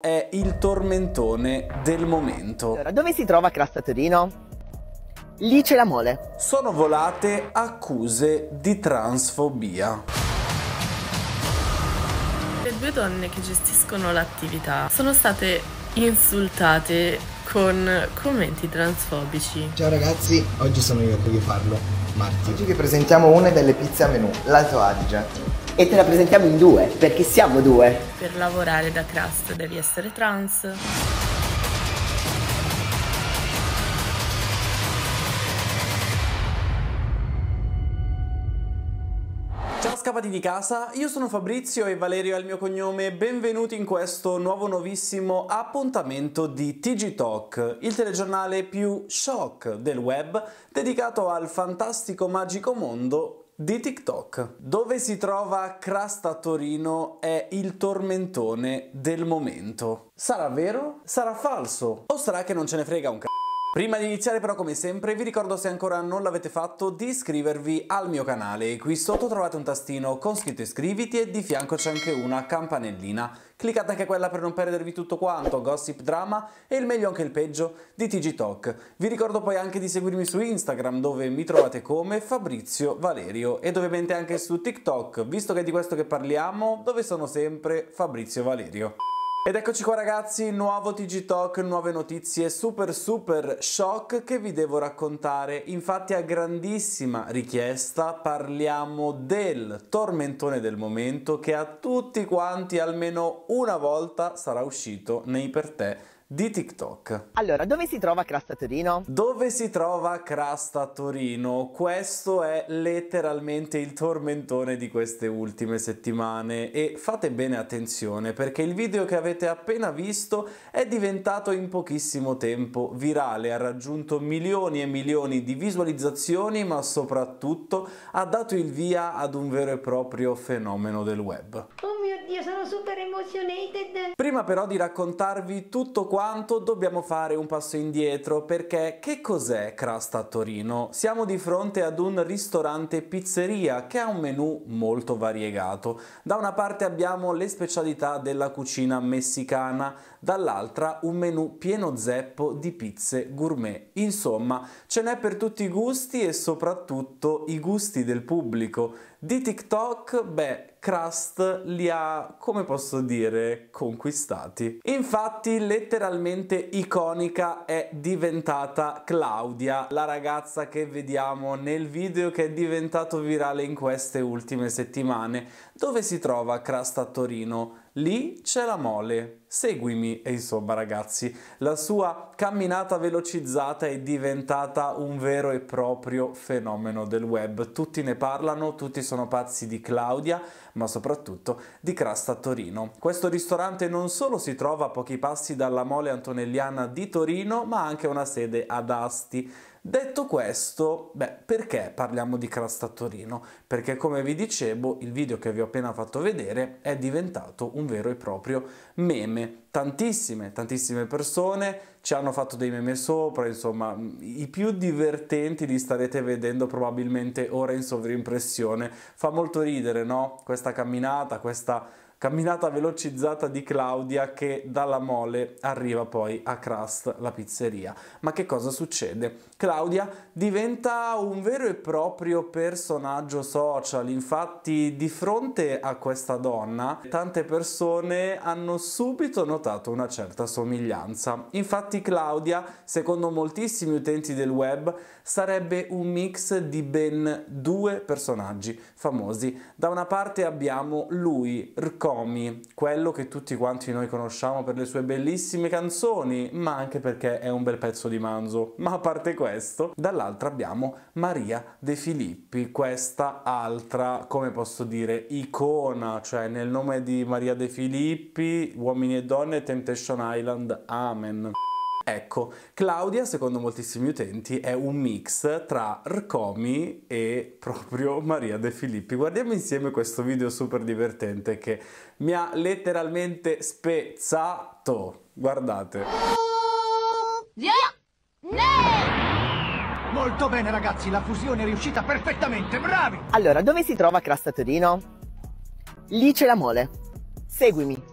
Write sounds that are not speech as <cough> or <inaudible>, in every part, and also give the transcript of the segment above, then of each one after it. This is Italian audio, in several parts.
è il tormentone del momento. Allora, dove si trova Crasta Torino? Lì c'è la mole. Sono volate accuse di transfobia. Le due donne che gestiscono l'attività sono state insultate con commenti transfobici. Ciao ragazzi, oggi sono io che vi parlo, Marti. Oggi vi presentiamo una delle pizze a menù, l'Alto Adige e te la presentiamo in due, perché siamo due. Per lavorare da Crust devi essere trans. Ciao scappati di casa, io sono Fabrizio e Valerio è il mio cognome, benvenuti in questo nuovo nuovissimo appuntamento di TG Talk, il telegiornale più shock del web dedicato al fantastico magico mondo di TikTok. Dove si trova Crasta Torino è il tormentone del momento. Sarà vero? Sarà falso? O sarà che non ce ne frega un cazzo? Prima di iniziare però come sempre vi ricordo se ancora non l'avete fatto di iscrivervi al mio canale, qui sotto trovate un tastino con scritto iscriviti e di fianco c'è anche una campanellina, cliccate anche quella per non perdervi tutto quanto, gossip, drama e il meglio anche il peggio di TG Talk. Vi ricordo poi anche di seguirmi su Instagram dove mi trovate come Fabrizio Valerio ed ovviamente anche su TikTok, visto che è di questo che parliamo, dove sono sempre Fabrizio Valerio. Ed eccoci qua ragazzi, nuovo TG Talk, nuove notizie super super shock che vi devo raccontare. Infatti a grandissima richiesta parliamo del tormentone del momento che a tutti quanti almeno una volta sarà uscito nei per te di TikTok. Allora, dove si trova Crasta Torino? Dove si trova Crasta Torino? Questo è letteralmente il tormentone di queste ultime settimane e fate bene attenzione perché il video che avete appena visto è diventato in pochissimo tempo virale, ha raggiunto milioni e milioni di visualizzazioni ma soprattutto ha dato il via ad un vero e proprio fenomeno del web. Dio, sono super emozionated! Prima però di raccontarvi tutto quanto dobbiamo fare un passo indietro perché che cos'è Crasta a Torino? Siamo di fronte ad un ristorante pizzeria che ha un menù molto variegato. Da una parte abbiamo le specialità della cucina messicana, dall'altra un menù pieno zeppo di pizze gourmet. Insomma, ce n'è per tutti i gusti e soprattutto i gusti del pubblico. Di TikTok, beh, Crust li ha, come posso dire, conquistati. Infatti, letteralmente iconica è diventata Claudia, la ragazza che vediamo nel video che è diventato virale in queste ultime settimane. Dove si trova Crust a Torino? lì c'è la mole, seguimi. E insomma ragazzi, la sua camminata velocizzata è diventata un vero e proprio fenomeno del web. Tutti ne parlano, tutti sono pazzi di Claudia, ma soprattutto di Crasta Torino. Questo ristorante non solo si trova a pochi passi dalla mole antonelliana di Torino, ma ha anche una sede ad Asti Detto questo, beh, perché parliamo di Crust a Torino? Perché come vi dicevo, il video che vi ho appena fatto vedere è diventato un vero e proprio meme. Tantissime, tantissime persone ci hanno fatto dei meme sopra, insomma, i più divertenti li starete vedendo probabilmente ora in sovrimpressione. Fa molto ridere, no? Questa camminata, questa camminata velocizzata di Claudia che dalla mole arriva poi a Crust, la pizzeria. Ma che cosa succede? Claudia diventa un vero e proprio personaggio social, infatti di fronte a questa donna tante persone hanno subito notato una certa somiglianza. Infatti Claudia, secondo moltissimi utenti del web, sarebbe un mix di ben due personaggi famosi. Da una parte abbiamo lui, Rco Comi, quello che tutti quanti noi conosciamo per le sue bellissime canzoni, ma anche perché è un bel pezzo di manzo. Ma a parte questo, dall'altra abbiamo Maria De Filippi, questa altra, come posso dire, icona, cioè nel nome di Maria De Filippi, Uomini e Donne, Temptation Island, Amen. Ecco, Claudia, secondo moltissimi utenti, è un mix tra Rcomi e proprio Maria De Filippi. Guardiamo insieme questo video super divertente che mi ha letteralmente spezzato. Guardate. Molto bene ragazzi, la fusione è riuscita perfettamente, bravi! Allora, dove si trova Crasta Torino? Lì c'è la mole. Seguimi.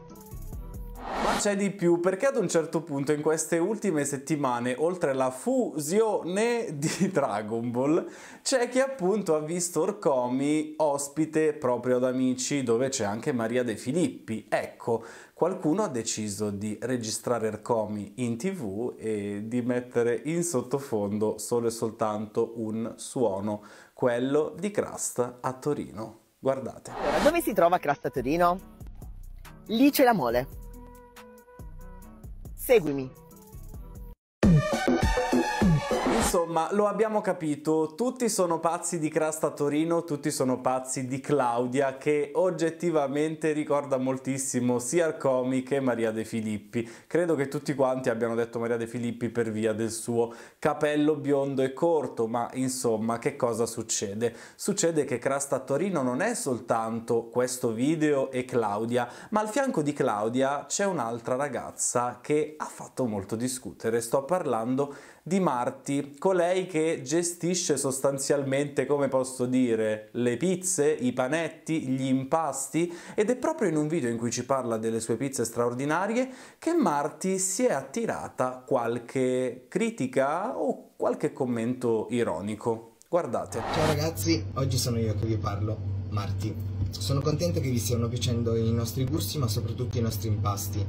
C'è di più perché ad un certo punto in queste ultime settimane, oltre alla fusione di <laughs> Dragon Ball, c'è chi appunto ha visto Orcomi ospite proprio ad Amici, dove c'è anche Maria De Filippi. Ecco, qualcuno ha deciso di registrare Orcomi in tv e di mettere in sottofondo solo e soltanto un suono, quello di Crust a Torino. Guardate. dove si trova Crust a Torino? Lì c'è la mole. Segue-me. Insomma, lo abbiamo capito, tutti sono pazzi di Crasta Torino, tutti sono pazzi di Claudia che oggettivamente ricorda moltissimo sia Arcomi che Maria De Filippi. Credo che tutti quanti abbiano detto Maria De Filippi per via del suo capello biondo e corto, ma insomma, che cosa succede? Succede che Crasta Torino non è soltanto questo video e Claudia, ma al fianco di Claudia c'è un'altra ragazza che ha fatto molto discutere. Sto parlando di Marti, colei che gestisce sostanzialmente, come posso dire, le pizze, i panetti, gli impasti ed è proprio in un video in cui ci parla delle sue pizze straordinarie che Marti si è attirata qualche critica o qualche commento ironico. Guardate. Ciao ragazzi, oggi sono io che vi parlo. Marti. Sono contento che vi stiano piacendo i nostri gusti ma soprattutto i nostri impasti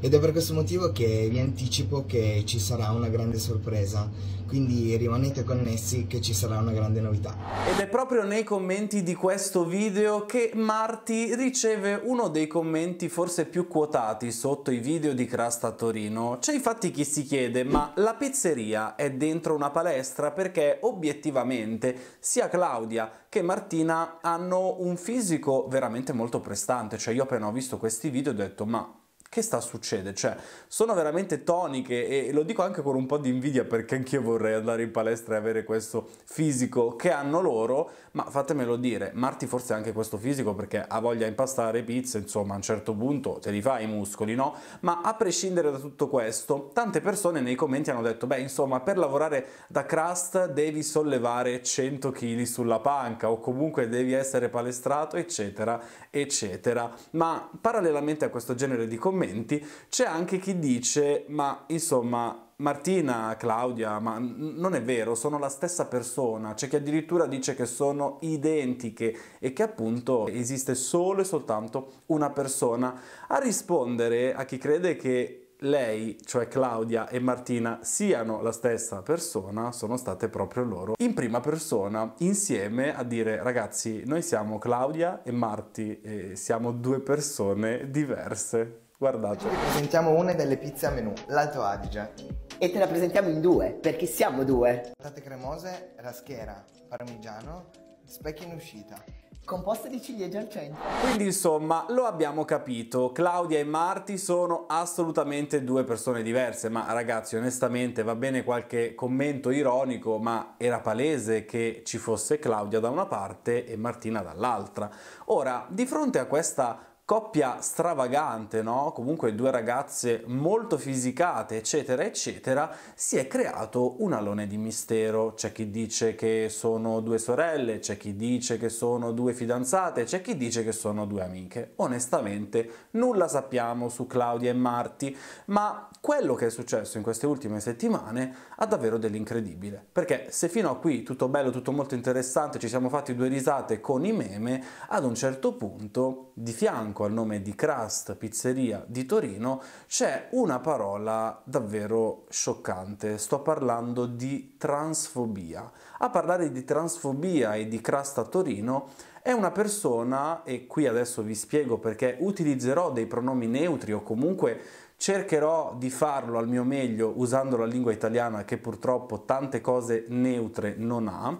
ed è per questo motivo che vi anticipo che ci sarà una grande sorpresa quindi rimanete connessi che ci sarà una grande novità. Ed è proprio nei commenti di questo video che Marti riceve uno dei commenti forse più quotati sotto i video di Crasta Torino. C'è infatti chi si chiede ma la pizzeria è dentro una palestra perché obiettivamente sia Claudia che Martina hanno un fisico veramente molto prestante, cioè io appena ho visto questi video ho detto ma che sta succedendo? Cioè, sono veramente toniche e lo dico anche con un po' di invidia perché anch'io vorrei andare in palestra e avere questo fisico che hanno loro, ma fatemelo dire, Marti forse anche questo fisico perché ha voglia di impastare pizza, insomma, a un certo punto te li fa i muscoli, no? Ma a prescindere da tutto questo, tante persone nei commenti hanno detto, beh, insomma, per lavorare da crust devi sollevare 100 kg sulla panca o comunque devi essere palestrato, eccetera, eccetera. Ma parallelamente a questo genere di commenti, commenti, c'è anche chi dice ma insomma Martina, Claudia, ma non è vero, sono la stessa persona, c'è chi addirittura dice che sono identiche e che appunto esiste solo e soltanto una persona. A rispondere a chi crede che lei, cioè Claudia e Martina, siano la stessa persona, sono state proprio loro in prima persona insieme a dire ragazzi, noi siamo Claudia e Marti e siamo due persone diverse. Guardate. Ci presentiamo una delle pizze a menù, l'Alto Adige. E te la presentiamo in due, perché siamo due. Patate cremose, raschiera, parmigiano, specchi in uscita composta di ciliegia al centro. Quindi insomma lo abbiamo capito, Claudia e Marti sono assolutamente due persone diverse, ma ragazzi onestamente va bene qualche commento ironico, ma era palese che ci fosse Claudia da una parte e Martina dall'altra. Ora, di fronte a questa coppia stravagante, no? comunque due ragazze molto fisicate, eccetera, eccetera, si è creato un alone di mistero. C'è chi dice che sono due sorelle, c'è chi dice che sono due fidanzate, c'è chi dice che sono due amiche. Onestamente nulla sappiamo su Claudia e Marti, ma quello che è successo in queste ultime settimane ha davvero dell'incredibile. Perché se fino a qui tutto bello, tutto molto interessante, ci siamo fatti due risate con i meme, ad un certo punto di fianco amico al nome di Crust Pizzeria di Torino, c'è una parola davvero scioccante. Sto parlando di transfobia. A parlare di transfobia e di Crust a Torino è una persona, e qui adesso vi spiego perché utilizzerò dei pronomi neutri o comunque cercherò di farlo al mio meglio usando la lingua italiana che purtroppo tante cose neutre non ha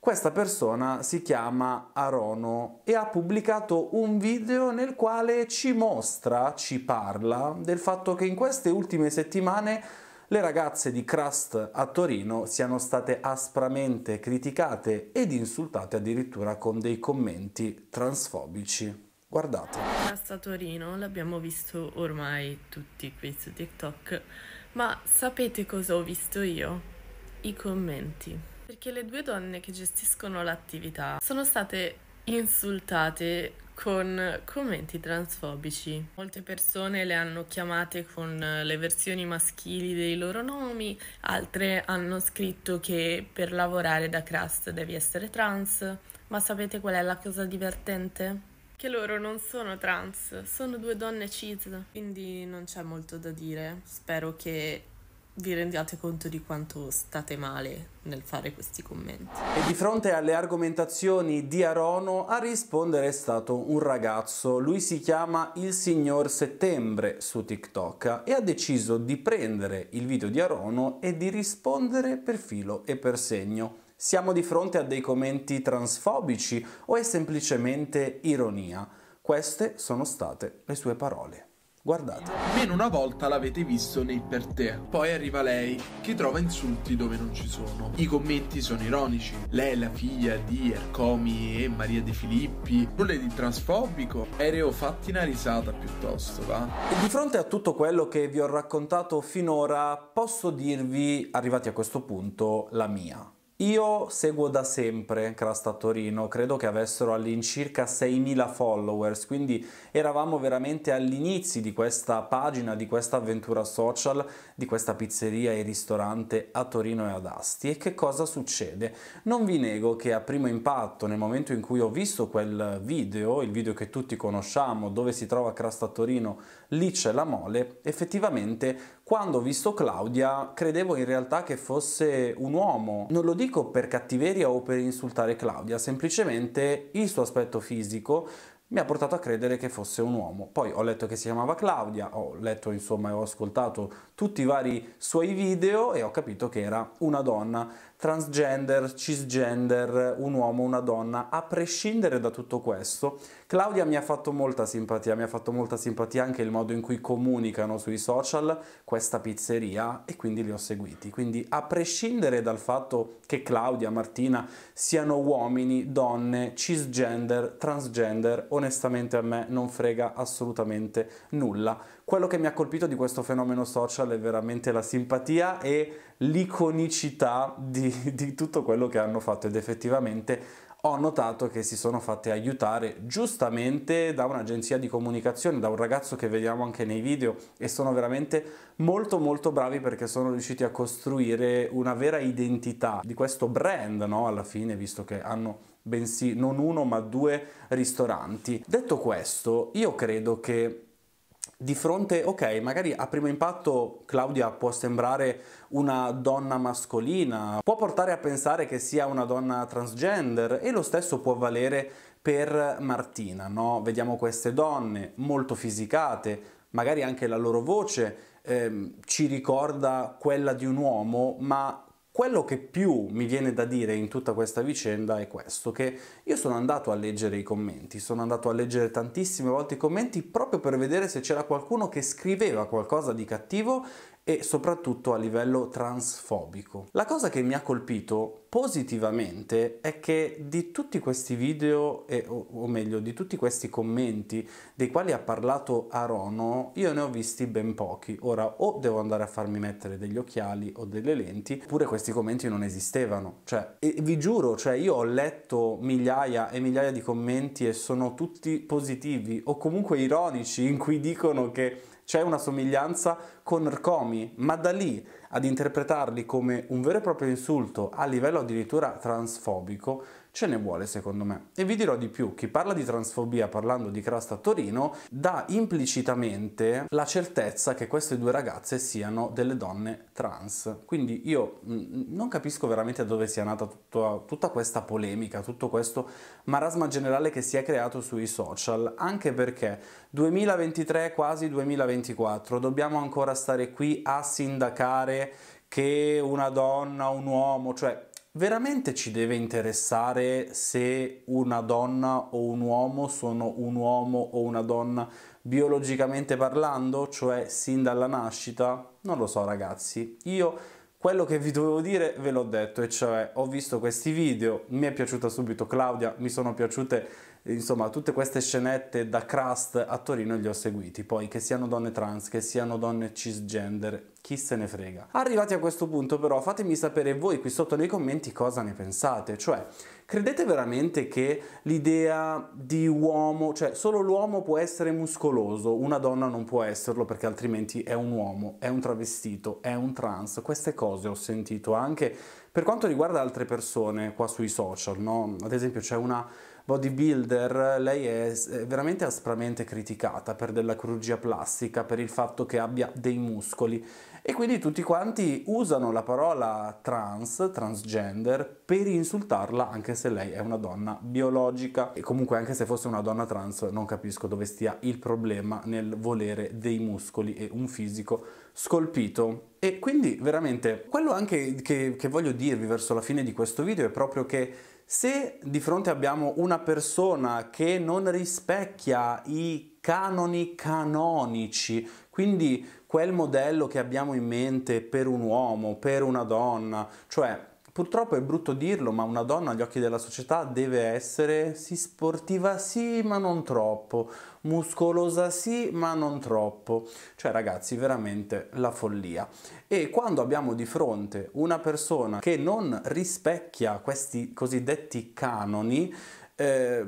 questa persona si chiama Arono e ha pubblicato un video nel quale ci mostra, ci parla del fatto che in queste ultime settimane le ragazze di Crust a Torino siano state aspramente criticate ed insultate addirittura con dei commenti transfobici. Guardate. Crust a Torino l'abbiamo visto ormai tutti qui su TikTok, ma sapete cosa ho visto io? I commenti. Perché le due donne che gestiscono l'attività sono state insultate con commenti transfobici. Molte persone le hanno chiamate con le versioni maschili dei loro nomi, altre hanno scritto che per lavorare da crust devi essere trans, ma sapete qual è la cosa divertente? Che loro non sono trans, sono due donne cis, quindi non c'è molto da dire. Spero che vi rendiate conto di quanto state male nel fare questi commenti. E di fronte alle argomentazioni di Arono a rispondere è stato un ragazzo, lui si chiama il signor Settembre su TikTok e ha deciso di prendere il video di Arono e di rispondere per filo e per segno. Siamo di fronte a dei commenti transfobici o è semplicemente ironia? Queste sono state le sue parole. Guardate. Meno una volta l'avete visto nei per te. Poi arriva lei, che trova insulti dove non ci sono. I commenti sono ironici. Lei è la figlia di Ercomi e Maria De Filippi. Nulla di transfobico. Aereo fatti una risata piuttosto, va? E di fronte a tutto quello che vi ho raccontato finora, posso dirvi, arrivati a questo punto, la mia. Io seguo da sempre Crasta Torino, credo che avessero all'incirca 6.000 followers, quindi eravamo veramente all'inizio di questa pagina, di questa avventura social, di questa pizzeria e ristorante a Torino e ad Asti. E che cosa succede? Non vi nego che a primo impatto, nel momento in cui ho visto quel video, il video che tutti conosciamo, dove si trova Crasta Torino, lì c'è la mole, effettivamente quando ho visto Claudia credevo in realtà che fosse un uomo. Non lo dico per cattiveria o per insultare Claudia, semplicemente il suo aspetto fisico mi ha portato a credere che fosse un uomo. Poi ho letto che si chiamava Claudia, ho letto insomma e ho ascoltato tutti i vari suoi video e ho capito che era una donna transgender, cisgender, un uomo, una donna, a prescindere da tutto questo, Claudia mi ha fatto molta simpatia, mi ha fatto molta simpatia anche il modo in cui comunicano sui social questa pizzeria e quindi li ho seguiti. Quindi a prescindere dal fatto che Claudia, Martina siano uomini, donne, cisgender, transgender, onestamente a me non frega assolutamente nulla. Quello che mi ha colpito di questo fenomeno social è veramente la simpatia e l'iconicità di, di tutto quello che hanno fatto ed effettivamente ho notato che si sono fatte aiutare giustamente da un'agenzia di comunicazione, da un ragazzo che vediamo anche nei video e sono veramente molto molto bravi perché sono riusciti a costruire una vera identità di questo brand, no? Alla fine, visto che hanno bensì non uno ma due ristoranti. Detto questo, io credo che di fronte, ok, magari a primo impatto Claudia può sembrare una donna mascolina, può portare a pensare che sia una donna transgender e lo stesso può valere per Martina, no? Vediamo queste donne molto fisicate, magari anche la loro voce ehm, ci ricorda quella di un uomo, ma quello che più mi viene da dire in tutta questa vicenda è questo, che io sono andato a leggere i commenti, sono andato a leggere tantissime volte i commenti proprio per vedere se c'era qualcuno che scriveva qualcosa di cattivo e soprattutto a livello transfobico. La cosa che mi ha colpito positivamente è che di tutti questi video, e, o, o, meglio di tutti questi commenti dei quali ha parlato Arono, io ne ho visti ben pochi. Ora o devo andare a farmi mettere degli occhiali o delle lenti, oppure questi commenti non esistevano. Cioè, vi giuro, cioè io ho letto migliaia e migliaia di commenti e sono tutti positivi o comunque ironici in cui dicono che c'è una somiglianza con Rcomi, ma da lì ad interpretarli come un vero e proprio insulto a livello addirittura transfobico, ce ne vuole secondo me. E vi dirò di più, chi parla di transfobia parlando di crust a Torino dà implicitamente la certezza che queste due ragazze siano delle donne trans. Quindi io mm, mm, non capisco veramente dove sia nata tutta, tutta questa polemica, tutto questo marasma generale che si è creato sui social, anche perché 2023 quasi 2024 dobbiamo ancora stare qui a sindacare che una donna, un uomo, cioè veramente ci deve interessare se una donna o un uomo sono un uomo o una donna biologicamente parlando, cioè sin dalla nascita? Non lo so ragazzi, io quello che vi dovevo dire ve l'ho detto, e cioè ho visto questi video, mi è piaciuta subito Claudia, mi sono piaciute insomma tutte queste scenette da crust a Torino li ho seguiti, poi che siano donne trans, che siano donne cisgender chi se ne frega. Arrivati a questo punto però fatemi sapere voi qui sotto nei commenti cosa ne pensate, cioè credete veramente che l'idea di uomo, cioè solo l'uomo può essere muscoloso, una donna non può esserlo perché altrimenti è un uomo, è un travestito, è un trans, queste cose ho sentito anche per quanto riguarda altre persone qua sui social, no? ad esempio c'è una bodybuilder, lei è veramente aspramente criticata per della chirurgia plastica, per il fatto che abbia dei muscoli e quindi tutti quanti usano la parola trans, transgender, per insultarla anche se lei è una donna biologica e comunque anche se fosse una donna trans non capisco dove stia il problema nel volere dei muscoli e un fisico scolpito. E quindi veramente quello anche che, che voglio dirvi verso la fine di questo video è proprio che se di fronte abbiamo una persona che non rispecchia i canoni canonici, quindi quel modello che abbiamo in mente per un uomo, per una donna, cioè Purtroppo è brutto dirlo, ma una donna agli occhi della società deve essere sì sportiva sì, ma non troppo, muscolosa sì, ma non troppo. Cioè ragazzi, veramente la follia. E quando abbiamo di fronte una persona che non rispecchia questi cosiddetti canoni, eh,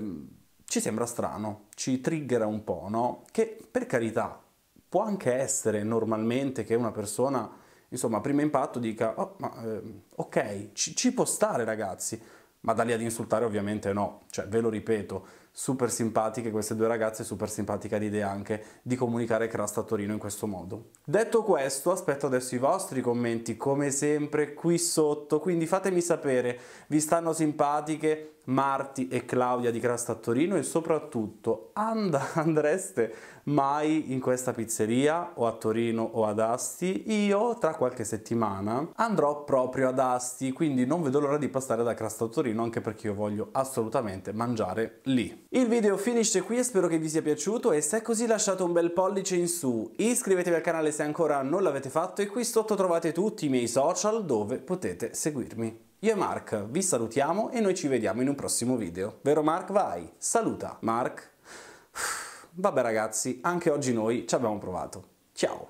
ci sembra strano, ci triggera un po', no? Che per carità può anche essere normalmente che una persona insomma, a primo impatto dica, oh, ma, eh, ok, ci, ci può stare ragazzi, ma da lì ad insultare ovviamente no, cioè ve lo ripeto, super simpatiche queste due ragazze, super simpatica l'idea anche di comunicare Crust a Torino in questo modo. Detto questo, aspetto adesso i vostri commenti come sempre qui sotto, quindi fatemi sapere, vi stanno simpatiche Marti e Claudia di Crust a Torino e soprattutto and <laughs> andreste mai in questa pizzeria o a Torino o ad Asti, io tra qualche settimana andrò proprio ad Asti, quindi non vedo l'ora di passare da Crasta a Torino anche perché io voglio assolutamente mangiare lì. Il video finisce qui e spero che vi sia piaciuto e se è così lasciate un bel pollice in su, iscrivetevi al canale se ancora non l'avete fatto e qui sotto trovate tutti i miei social dove potete seguirmi. Io e Mark vi salutiamo e noi ci vediamo in un prossimo video. Vero Mark? Vai! Saluta! Mark! Vabbè ragazzi, anche oggi noi ci abbiamo provato. Ciao!